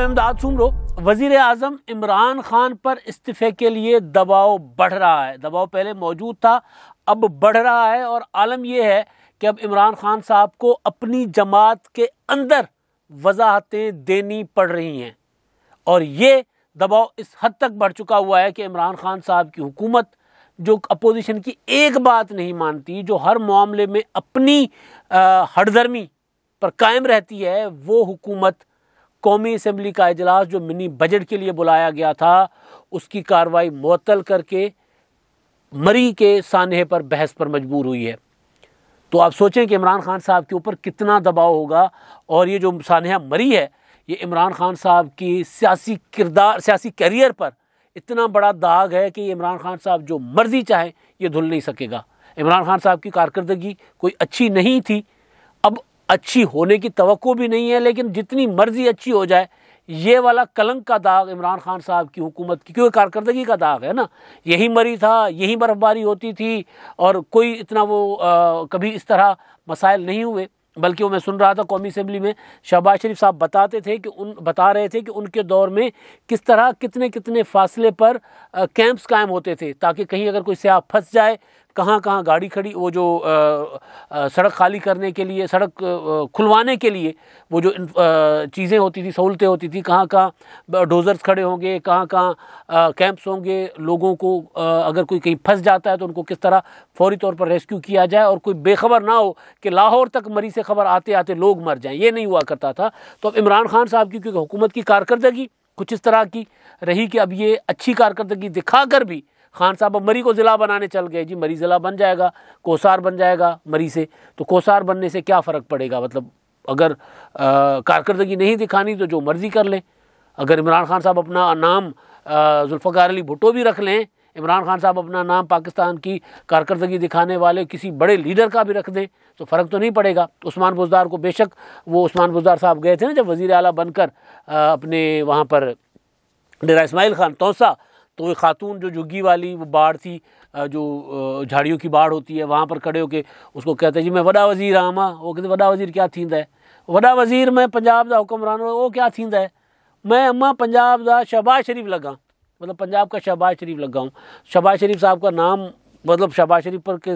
अहमदाद सुमरो वजीर अजम इमरान खान पर इस्तीफ़े के लिए दबाव बढ़ रहा है दबाव पहले मौजूद था अब बढ़ रहा है और आलम यह है कि अब इमरान खान साहब को अपनी जमात के अंदर वजाहतें देनी पड़ रही हैं और ये दबाव इस हद तक बढ़ चुका हुआ है कि इमरान खान साहब की हुकूमत जो अपोजिशन की एक बात नहीं मानती जो हर मामले में अपनी हड़दर्मी पर कायम रहती है वो हुकूमत कौमी असम्बली का अजलास जो मिनी बजट के लिए बुलाया गया था उसकी कार्रवाई मअतल करके मरी के सानहे पर बहस पर मजबूर हुई है तो आप सोचें कि इमरान खान साहब के ऊपर कितना दबाव होगा और ये जो सानहा मरी है ये इमरान खान साहब की सियासी किरदार सियासी करियर पर इतना बड़ा दाग है कि इमरान खान साहब जो मर्जी चाहें ये धुल नहीं सकेगा इमरान खान साहब की कारकर्दगी कोई अच्छी नहीं थी अच्छी होने की तो भी नहीं है लेकिन जितनी मर्जी अच्छी हो जाए ये वाला कलंक का दाग इमरान खान साहब की हुकूमत की क्योंकि कारकर्दगी का दाग है ना यही मरी था यही बर्फबारी होती थी और कोई इतना वो आ, कभी इस तरह मसाइल नहीं हुए बल्कि वो मैं सुन रहा था कौमी असम्बली में शहबाज शरीफ साहब बताते थे कि उन बता रहे थे कि उनके दौर में किस तरह कितने कितने फासले पर कैंप्स कायम होते थे ताकि कहीं अगर कोई स्याह फंस जाए कहाँ कहाँ गाड़ी खड़ी वो जो सड़क खाली करने के लिए सड़क खुलवाने के लिए वो जो चीज़ें होती थी सहूलतें होती थी कहाँ कहाँ डोज़र्स खड़े होंगे कहाँ कहाँ कैंप्स होंगे लोगों को अगर कोई कहीं फंस जाता है तो उनको किस तरह फौरी तौर पर रेस्क्यू किया जाए और कोई बेखबर ना हो कि लाहौर तक मरी से खबर आते आते लोग मर जाएँ ये नहीं हुआ करता था तो अब इमरान खान साहब की क्योंकि हुकूमत की कारकर्दगी कुछ इस तरह की रही कि अब ये अच्छी कारकर्दगी दिखाकर भी खान साहब अब मरी को ज़िला बनाने चल गए जी मरी ज़िला बन जाएगा कोसार बन जाएगा मरी से तो कोसार बनने से क्या फ़र्क पड़ेगा मतलब अगर कारकर्दगी नहीं दिखानी तो जो मर्ज़ी कर लें अगर इमरान खान साहब अपना नाम जुल्फ़ार अली भुटो भी रख लें इमरान खान साहब अपना नाम पाकिस्तान की कारकर्दगी दिखाने वाले किसी बड़े लीडर का भी रख दें तो फ़र्क तो नहीं पड़ेगा उस्मान बुजदार को बेशक वो उस्मान बुजदार साहब गए थे ना जब वज़ी अला बनकर अपने वहाँ पर डेरा इसमाइल खान तोसा तो वे खातून जो झुग्गी वाली वो बाढ़ थी जो झाड़ियों की बाढ़ होती है वहाँ पर खड़े होके उसको कहते हैं जी मैं वडा वज़ीर हाँ वो कहते वडा वज़ीर क्या थींदा है वडा वज़ीर मैं पंजाब का हुक्मरान वो क्या थींदा है मैं अम्मा पंजाब का शहबाज शरीफ लगा मतलब पंजाब का शहबाज शरीफ लगा हूँ शहबाज शरीफ साहब का नाम मतलब शहबाज शरीफ पर के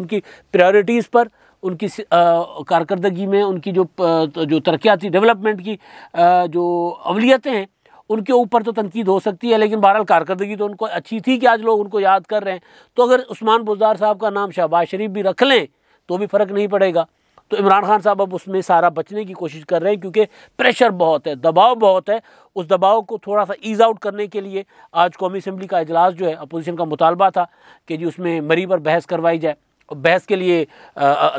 उनकी प्रायोरिटीज़ पर उनकी कारकरदगी में उनकी जो जो तरक्याती डेवलपमेंट की आ, जो अवलियतें हैं उनके ऊपर तो तनकीद हो सकती है लेकिन बहरहाल कारकर्दगी तो उनको अच्छी थी कि आज लोग उनको याद कर रहे हैं तो अगर उस्मान बुजार साहब का नाम शहबाज शरीफ भी रख लें तो भी फ़र्क नहीं पड़ेगा तो इमरान खान साहब अब उसमें सारा बचने की कोशिश कर रहे हैं क्योंकि प्रेशर बहुत है दबाव बहुत है उस दबाव को थोड़ा सा ईज़ आउट करने के लिए आज कौमी असम्बली का अजलास जो है अपोजिशन का मुतालबा था कि जी उसमें मरी पर बहस करवाई जाए बहस के लिए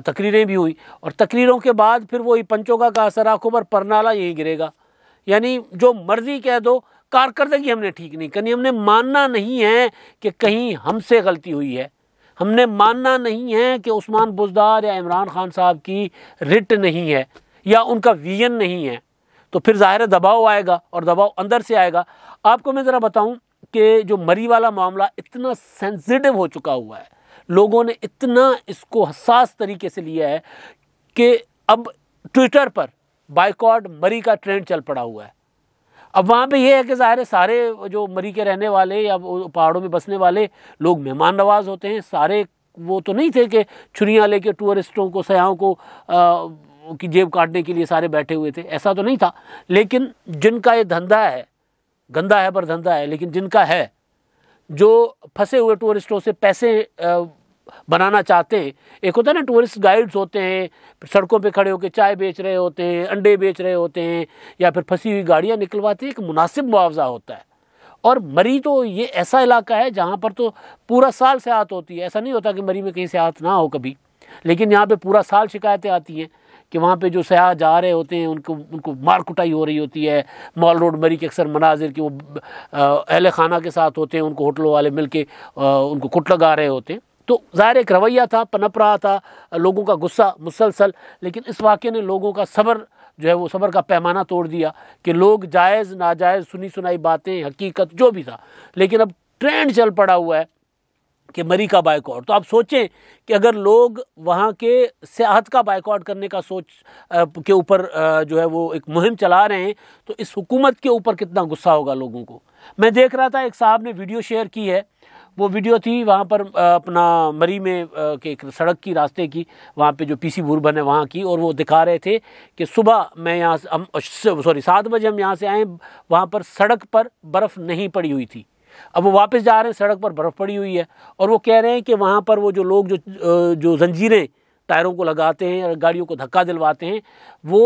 तकरीरें भी हुई और तकरीरों के बाद फिर वही पंचों का असर आँखों पर परनाला यहीं गिरेगा यानी जो मर्जी कह दो कारकर्दगी हमने ठीक नहीं करनी हमने मानना नहीं है कि कहीं हमसे गलती हुई है हमने मानना नहीं है कि उस्मान बुजदार या इमरान खान साहब की रिट नहीं है या उनका विजन नहीं है तो फिर ज़ाहिर दबाव आएगा और दबाव अंदर से आएगा आपको मैं ज़रा बताऊँ कि जो मरी वाला मामला इतना सेंसिटिव हो चुका हुआ है लोगों ने इतना इसको हसास तरीके से लिया है कि अब ट्विटर पर बाइकॉट मरी का ट्रेंड चल पड़ा हुआ है अब वहाँ पे ये है कि ज़ाहिर है सारे जो मरी के रहने वाले या पहाड़ों में बसने वाले लोग मेहमान नवाज होते हैं सारे वो तो नहीं थे कि छुरियाँ लेके टूरिस्टों को सयाहों को की जेब काटने के लिए सारे बैठे हुए थे ऐसा तो नहीं था लेकिन जिनका ये धंधा है गंदा है पर धंधा है लेकिन जिनका है जो फंसे हुए टूरिस्टों से पैसे आ, बनाना चाहते हैं एक होता है ना टूरिस्ट गाइड्स होते हैं सड़कों पे खड़े होकर चाय बेच रहे होते हैं अंडे बेच रहे होते हैं या फिर फंसी हुई गाड़ियाँ निकलवाती हैं एक मुनासिब मुआवजा होता है और मरी तो ये ऐसा इलाका है जहाँ पर तो पूरा साल सियाहत होती है ऐसा नहीं होता कि मरी में कहीं सियाहत ना हो कभी लेकिन यहाँ पर पूरा साल शिकायतें आती हैं कि वहाँ पे जो सयाह जा रहे होते हैं उनको उनको मार कुटाई हो रही होती है मॉल रोड मरी के अक्सर मनाजिर के वो अहल खाना के साथ होते हैं उनको होटलों वाले मिल के उनको कुट लगा रहे होते हैं तो ज़ाहिर एक रवैया था पनप रहा था लोगों का गुस्सा मुसलसल लेकिन इस वाक़े ने लोगों का सब्र जो है वो सबर का पैमाना तोड़ दिया कि लोग जायज़ नाजायज़ सुनी सुनाई बातें हकीकत जो भी था लेकिन अब ट्रेंड चल पड़ा हुआ है कि मरी का बाइकआउट तो आप सोचें कि अगर लोग वहाँ के सियाहत का बायकॉट करने का सोच आ, के ऊपर जो है वो एक मुहिम चला रहे हैं तो इस हुकूमत के ऊपर कितना गुस्सा होगा लोगों को मैं देख रहा था एक साहब ने वीडियो शेयर की है वो वीडियो थी वहाँ पर अपना मरी में के एक सड़क की रास्ते की वहाँ पे जो पीसी सी है वहाँ की और वो दिखा रहे थे कि सुबह मैं यहाँ से हम सॉरी सात बजे हम यहाँ से आए वहाँ पर सड़क पर बर्फ़ नहीं पड़ी हुई थी अब वो वापस जा रहे हैं सड़क पर बर्फ़ पड़ी हुई है और वो कह रहे हैं कि वहाँ पर वो जो लोग जो जो जंजीरें टायरों को लगाते हैं और गाड़ियों को धक्का दिलवाते हैं वो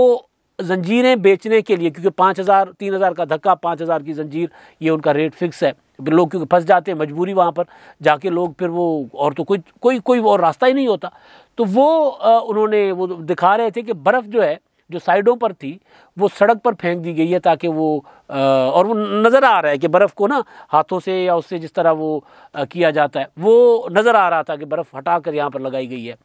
जंजीरें बेचने के लिए क्योंकि पाँच हज़ार तीन हज़ार का धक्का पाँच हज़ार की जंजीर ये उनका रेट फिक्स है लोग क्योंकि फंस जाते हैं मजबूरी वहाँ पर जाके लोग फिर वो और तो कोई कोई कोई और रास्ता ही नहीं होता तो वो आ, उन्होंने वो दिखा रहे थे कि बर्फ़ जो है जो साइडों पर थी वो सड़क पर फेंक दी गई है ताकि वो आ, और वो नज़र आ रहा है कि बर्फ़ को ना हाथों से या उससे जिस तरह वो आ, किया जाता है वो नज़र आ रहा था कि बर्फ़ हटा कर यहाँ पर लगाई गई है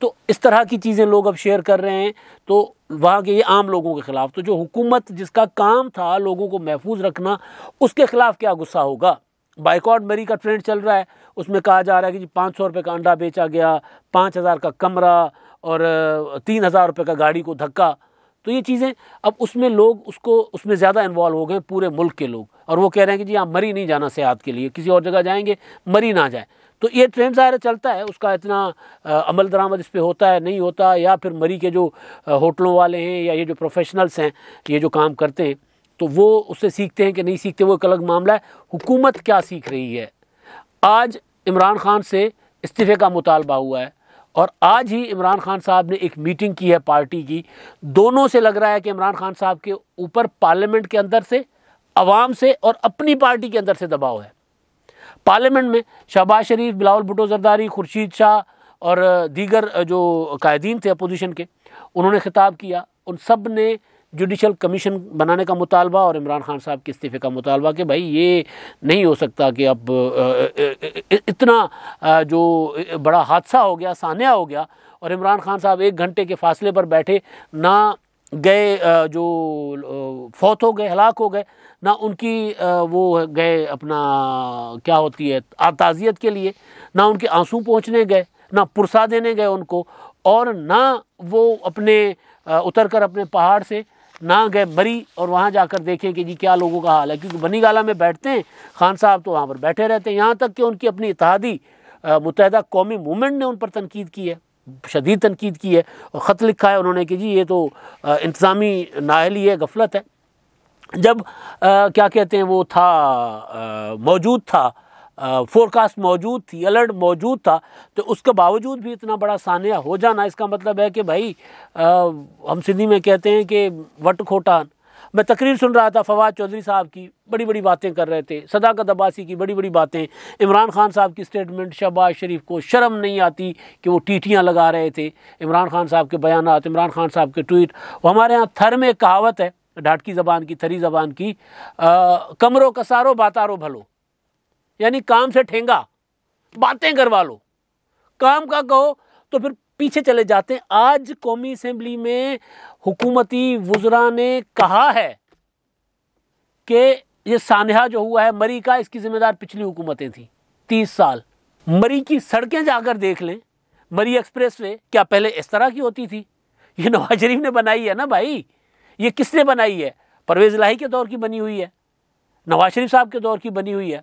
तो इस तरह की चीज़ें लोग अब शेयर कर रहे हैं तो वहाँ के ये आम लोगों के ख़िलाफ़ तो जो हुकूमत जिसका काम था लोगों को महफूज रखना उसके ख़िलाफ़ क्या गुस्सा होगा बाइकआउट मरी का ट्रेंड चल रहा है उसमें कहा जा रहा है कि जी पाँच सौ रुपये का अंडा बेचा गया पाँच हज़ार का कमरा और तीन हज़ार रुपये का गाड़ी को धक्का तो ये चीज़ें अब उसमें लोग उसको उसमें ज़्यादा इन्वॉल्व हो गए पूरे मुल्क के लोग और वो कह रहे हैं कि जी आप मरी नहीं जाना सेहत के लिए किसी और जगह जाएंगे मरी ना जाए तो ये ट्रेंड ज़ाहिर चलता है उसका इतना अमल दरामद इस पर होता है नहीं होता या फिर मरी के जो होटलों वाले हैं या ये जो प्रोफेशनल्स हैं ये जो काम करते हैं तो वो उससे सीखते हैं कि नहीं सीखते वो एक अलग मामला है हुकूमत क्या सीख रही है आज इमरान खान से इस्तीफ़े का मुतालबा हुआ है और आज ही इमरान खान साहब ने एक मीटिंग की है पार्टी की दोनों से लग रहा है कि इमरान खान साहब के ऊपर पार्लियामेंट के अंदर से आवाम से और अपनी पार्टी के अंदर से दबाव है पार्लियामेंट में शहबाज शरीफ बिलावल भुटो जरदारी खुर्शीद शाह और दीगर जो कायदीन थे अपोजिशन के उन्होंने खिताब किया उन सब ने जुडिशल कमीशन बनाने का मुतालबा और इमरान खान साहब के इस्तीफ़े का मुतालबा कि भाई ये नहीं हो सकता कि अब इतना जो बड़ा हादसा हो गया सान्या हो गया और इमरान खान साहब एक घंटे के फासले पर बैठे ना गए जो फौत हो गए हलाक हो गए ना उनकी वो गए अपना क्या होती है आताजियत के लिए ना उनके आंसू पहुँचने गए ना पुरसा देने गए उनको और ना वो अपने उतर कर अपने पहाड़ से ना गए बरी और वहाँ जाकर देखें कि जी क्या लोगों का हाल है क्योंकि बनी गाला में बैठते हैं खान साहब तो वहाँ पर बैठे रहते हैं यहाँ तक कि उनकी अपनी इतिहादी मुतहदा कौमी मूवमेंट ने उन पर तनकीद की है शदीद तनकीद की है और ख़त लिखा है उन्होंने कि जी ये तो इंतज़ामी नाहली है गफलत है जब आ, क्या कहते हैं वो था मौजूद था फोरकास्ट मौजूद थी अलर्ट मौजूद था तो उसके बावजूद भी इतना बड़ा सानिया हो जाना इसका मतलब है कि भाई आ, हम सिंधी में कहते हैं कि वट खोटान मैं तकरीर सुन रहा था फवाद चौधरी साहब की बड़ी बड़ी बातें कर रहे थे सदाकत अब्बासी की बड़ी बड़ी बातें इमरान खान साहब की स्टेटमेंट शहबाज शरीफ को शर्म नहीं आती कि वो टीटियाँ लगा रहे थे इमरान खान साहब के बयान इमरान खान साहब के ट्वीट वो हमारे यहाँ थर में कहावत है ढाटकी ज़बान की थरी ज़बान की आ, कमरो कसारो बातारो भलो यानी काम से ठेंगा बातें करवा लो काम का कहो तो फिर पीछे चले जाते हैं आज कौमी असम्बली में हुकूमती वजरा ने कहा है कि ये सानहा जो हुआ है मरी का इसकी जिम्मेदार पिछली हुकूमतें थी तीस साल मरी की सड़कें जाकर देख लें मरी एक्सप्रेस वे क्या पहले इस तरह की होती थी ये नवाज शरीफ ने बनाई है ना भाई ये किसने बनाई है परवेज लाही के दौर की बनी हुई है नवाज शरीफ साहब के दौर की बनी हुई है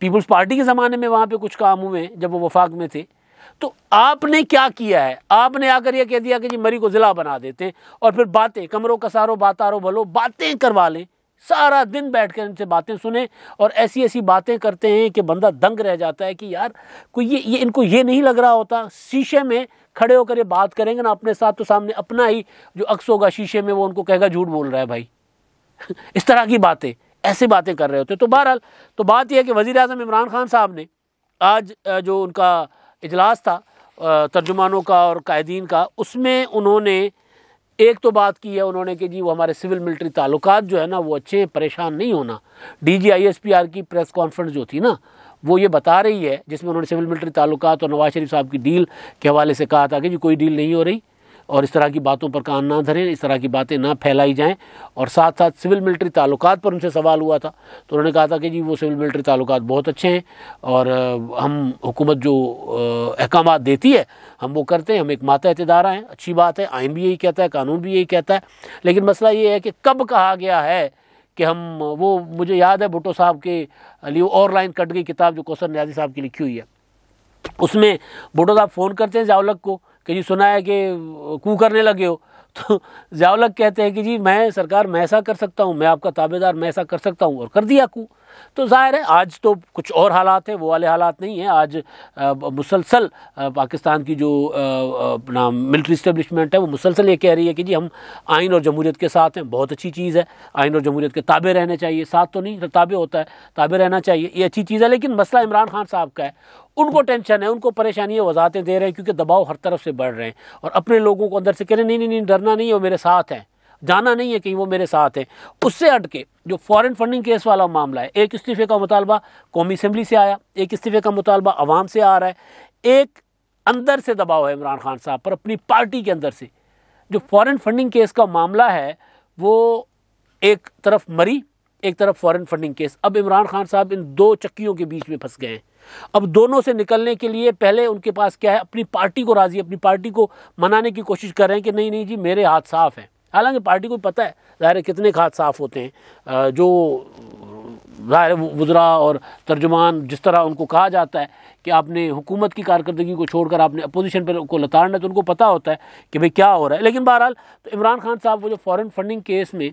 पीपल्स पार्टी के ज़माने में वहाँ पे कुछ काम हुए जब वो वफाक में थे तो आपने क्या किया है आपने आकर यह कह दिया कि जी मरी को ज़िला बना देते हैं और फिर बातें कमरों कसारो बातारो भलो बातें करवा लें सारा दिन बैठ कर इनसे बातें सुने और ऐसी ऐसी बातें करते हैं कि बंदा दंग रह जाता है कि यार कोई ये ये इनको ये नहीं लग रहा होता शीशे में खड़े होकर ये बात करेंगे ना अपने साथ तो सामने अपना ही जो अक्स होगा शीशे में वो उनको कहेगा झूठ बोल रहा है भाई इस तरह की बातें ऐसी बातें कर रहे होते तो बहरहाल तो बात यह है कि वज़ी अजम इमरान खान साहब ने आज जो उनका इजलास था तर्जुमानों का और कायदीन का उसमें उन्होंने एक तो बात की है उन्होंने कि जी वो हमारे सिविल मिलिट्री ताल्लुक जो है ना वो अच्छे हैं परेशान नहीं होना D G I S P R की प्रेस कॉन्फ्रेंस जो थी ना वो ये बता रही है जिसमें उन्होंने सिविल मिलिट्री ताल्लुक और नवाज शरीफ साहब की डील के हवाले से कहा था कि जी कोई डील नहीं हो रही और इस तरह की बातों पर कान ना धरें इस तरह की बातें ना फैलाई जाएं और साथ साथ सिविल मिलिट्री ताल्लुक पर उनसे सवाल हुआ था तो उन्होंने कहा था कि जी वो सिविल मिलिट्री ताल्लुक बहुत अच्छे हैं और हम हुकूमत जो अहकाम देती है हम वो करते हैं हम एक माता अतदारा हैं अच्छी बात है आइन भी यही कहता है कानून भी यही कहता है लेकिन मसला ये है कि कब कहा गया है कि हम वो मुझे याद है भुटो साहब के लिए और लाइन कट गई किताब जो कौसर न्याजी साहब की लिखी हुई है उसमें भुटो साहब फ़ोन करते हैं जावलक को कि जी सुना है कि कू करने लगे हो तो जावलक कहते हैं कि जी मैं सरकार मैं ऐसा कर सकता हूँ मैं आपका ताबेदार मैं ऐसा कर सकता हूँ और कर दिया कू तो ज़ाहिर है आज तो कुछ और हालात हैं वो वाले हालात नहीं हैं आज मुसलसल पाकिस्तान की जो अपना मिलिट्री इस्टेबलिशमेंट है वो मुसलसल ये कह रही है कि जी हम आइन और जमहूरीत के साथ हैं बहुत अच्छी चीज़ है आइन और जमहूरीत के ताबे रहने चाहिए साथ तो नहीं ताबे होता है ताबे रहना चाहिए ये अच्छी चीज़ है लेकिन मसला इमरान खान साहब का है उनको टेंशन है उनको परेशानी है वजाहतें दे रहे हैं क्योंकि दबाव हर तरफ से बढ़ रहे हैं और अपने लोगों को अंदर से कह रहे हैं नहीं नहीं नहीं डरना नहीं है वो मेरे साथ हैं जाना नहीं है कहीं वो मेरे साथ हैं उससे हट के जो फॉरेन फंडिंग केस वाला मामला है एक इस्तीफे का मुतालबा कौमी असम्बली से आया एक इस्तीफे का मुतालबा आवाम से आ रहा है एक अंदर से दबाव है इमरान खान साहब पर अपनी पार्टी के अंदर से जो फॉरेन फंडिंग केस का मामला है वो एक तरफ मरी एक तरफ फॉरेन फंडिंग केस अब इमरान खान साहब इन दो चक्कियों के बीच में फंस गए हैं अब दोनों से निकलने के लिए पहले उनके पास क्या है अपनी पार्टी को राजी अपनी पार्टी को मनाने की कोशिश कर रहे हैं कि नहीं नहीं जी मेरे हाथ साफ हैं हालांकि पार्टी को पता है ज़ाहिर कितने खाद साफ होते हैं जो ज़ाहिर वजरा और तर्जुमान जिस तरह उनको कहा जाता है कि आपने हुकूमत की कारकर्दगी को छोड़कर आपने अपोजिशन पर को लताड़ना तो उनको पता होता है कि भाई क्या हो रहा है लेकिन बहरहाल तो इमरान खान साहब वो जो फॉरेन फंडिंग केस में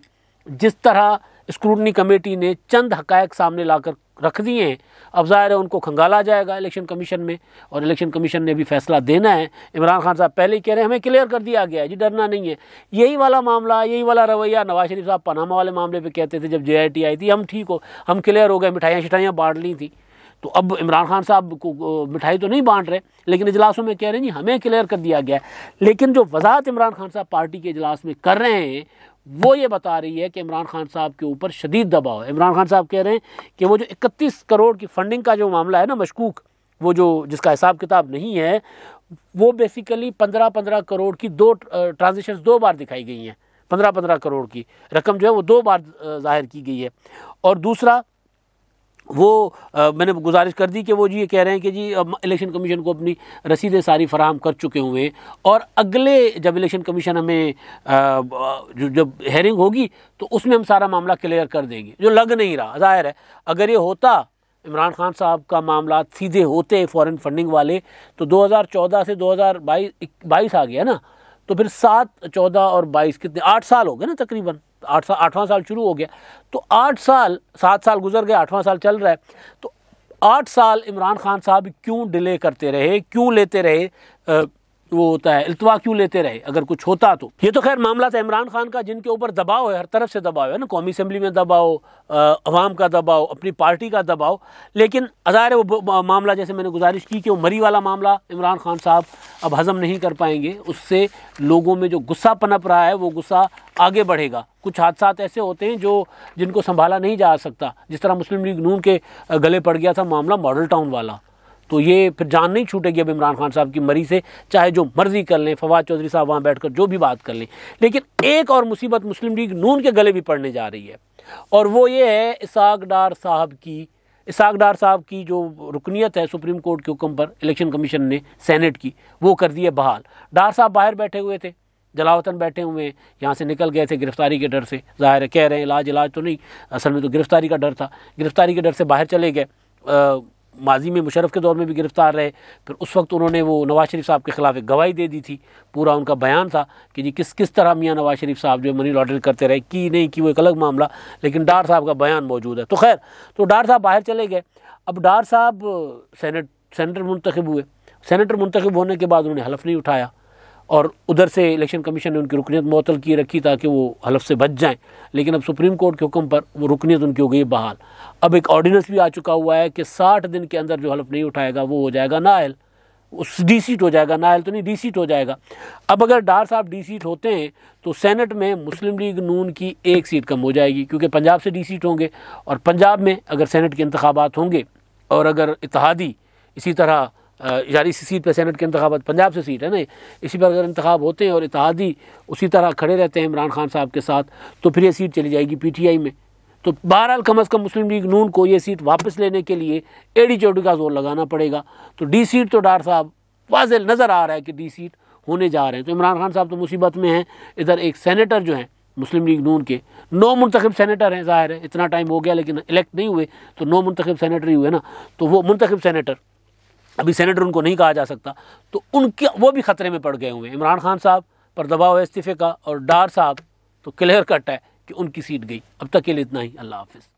जिस तरह स्क्रूटनी कमेटी ने चंद हकायक सामने लाकर रख दिए हैं अब ज़ाहिर है उनको खंगाला जाएगा इलेक्शन कमीशन में और इलेक्शन कमीशन ने भी फैसला देना है इमरान खान साहब पहले ही कह रहे हैं हमें क्लियर कर दिया गया है जी डरना नहीं है यही वाला मामला यही वाला रवैया नवाज शरीफ साहब पनामा वाले मामले पर कहते थे जब जे आई थी हम ठीक हो हम क्लियर हो गए मिठाइयाँ शिठाइयाँ बांट ली थी तो अब इमरान खान साहब को मिठाई तो नहीं बांट रहे लेकिन इजलासों में कह रहे हैं जी हमें क्लियर कर दिया गया है लेकिन जो वजाहत इमरान खान साहब पार्टी के इजलास में कर रहे हैं वो ये बता रही है कि इमरान खान साहब के ऊपर शदीद दबाव है इमरान खान साहब कह रहे हैं कि वो जो इकतीस करोड़ की फंडिंग का जो मामला है ना मशकूक वो जो जिसका हिसाब किताब नहीं है वो बेसिकली पंद्रह पंद्रह करोड़ की दो ट्रांजेक्शन दो बार दिखाई गई हैं पंद्रह पंद्रह करोड़ की रकम जो है वो दो बार जाहिर की गई है और दूसरा वो आ, मैंने गुजारिश कर दी कि वो जी ये कह रहे हैं कि जी अब इलेक्शन कमीशन को अपनी रसीदें सारी फराहम कर चुके हुए हैं और अगले जब इलेक्शन कमीशन हमें जो जब हेयरिंग होगी तो उसमें हम सारा मामला क्लियर कर देंगे जो लग नहीं रहा जाहिर है अगर ये होता इमरान खान साहब का मामला सीधे होते फॉरेन फंडिंग वाले तो 2014 से 2022 बाईस आ गया ना तो फिर सात चौदह और बाईस कितने आठ साल हो गए ना तकरीबन आठ साल आठवां साल शुरू हो गया तो आठ साल सात साल गुजर गए आठवां साल चल रहा है तो आठ साल इमरान खान साहब क्यों डिले करते रहे क्यों लेते रहे वो होता है अल्तवा क्यों लेते रहे अगर कुछ होता तो ये तो खैर मामला था इमरान खान का जिनके ऊपर दबाव है हर तरफ से दबाव है ना कौमी असम्बली में दबाव अवाम का दबाव अपनी पार्टी का दबाव लेकिन अजहर वो मामला जैसे मैंने गुजारिश की कि वो मरी वाला मामला इमरान खान साहब अब हज़म नहीं कर पाएंगे उससे लोगों में जो गुस्सा पनप रहा है वो गुस्सा आगे बढ़ेगा कुछ हादसा ऐसे होते हैं जो जिनको संभाला नहीं जा सकता जिस तरह मुस्लिम लीग नून के गले पड़ गया था मामला मॉडल टाउन वाला तो ये फिर जान नहीं छूटेगी अब इमरान खान साहब की मरी से चाहे जो मर्जी कर लें फवाद चौधरी साहब वहाँ बैठ कर जो भी बात कर लें लेकिन एक और मुसीबत मुस्लिम लीग नून के गले भी पड़ने जा रही है और वो ये है इसाक डार साहब की इसाक डार साहब की जो रुकनीत है सुप्रीम कोर्ट के हुक्म पर इलेक्शन कमीशन ने सेनेट की वो कर दी है बहाल डार साहब बाहर बैठे हुए थे जलावतन बैठे हुए हैं यहाँ से निकल गए थे गिरफ्तारी के डर से जाहिर है कह रहे हैं इलाज इलाज तो नहीं असल में तो गिरफ्तारी का डर था गिरफ्तारी के डर से बाहर चले गए माजी में मुशरफ के दौर में भी गिरफ्तार रहे फिर उस वक्त उन्होंने वो नवाज शरीफ साहब के खिलाफ एक गवाही दे दी थी पूरा उनका बयान था कि जी किस किस तरह मियाँ नवाज शरीफ साहब जो मनी लॉन्ड्रिंग करते रहे की नहीं की वो एक अलग मामला लेकिन डार साहब का बयान मौजूद है तो खैर तो डार साहब बाहर चले गए अब डार साहब सैनट सेनेटर मुंतखब हुए सैनटर मुंतखब होने के बाद उन्होंने हलफ नहीं उठाया और उधर से इलेक्शन कमीशन ने उनकी रुकनीत मअतल की रखी ताकि वो हलफ से बच जाएं लेकिन अब सुप्रीम कोर्ट के हुक्म पर वो रुकनीत उनकी हो गई बहाल अब एक ऑर्डिनेंस भी आ चुका हुआ है कि साठ दिन के अंदर जो हलफ नहीं उठाएगा वो हो जाएगा नायल उस डी सीट हो जाएगा नायल तो नहीं डी सीट हो जाएगा अब अगर डार साहब डी सीट होते हैं तो सेनेट में मुस्लिम लीग नून की एक सीट कम हो जाएगी क्योंकि पंजाब से डी सीट होंगे और पंजाब में अगर सेनेट के इंतबात होंगे और अगर इतिहादी इसी तरह यानी इसी सीट पर सैनट के इंतबात पंजाब से सीट है ना इसी पर अगर इंतबाब होते हैं और इतिहादी उसी तरह खड़े रहते हैं इमरान खान साहब के साथ तो फिर ये सीट चली जाएगी पी टी आई में तो बहरहाल कम अज़ कम मुस्लिम लीग नून को ये सीट वापस लेने के लिए एडी चोटी का जोर लगाना पड़ेगा तो डी सीट तो डार साहब वाज नज़र आ रहा है कि डी सीट होने जा रहे हैं तो इमरान खान साहब तो मुसीबत में हैं इधर एक सेनेटर जो हैं मुस्लिम लीग नून के नौ मंतखब सैनीटर हैं ज़ाहिर है इतना टाइम हो गया लेकिन इलेक्ट नहीं हुए तो नौ मंतखब सेनेटर ही हुए ना तो वो मंतखब सैनीटर अभी सेनेटर उनको नहीं कहा जा सकता तो उनके वो भी खतरे में पड़ गए हुए हैं इमरान खान साहब पर दबाव है इस्तीफे का और डार साहब तो क्लियर कट है कि उनकी सीट गई अब तक के लिए इतना ही अल्लाह हाफिज़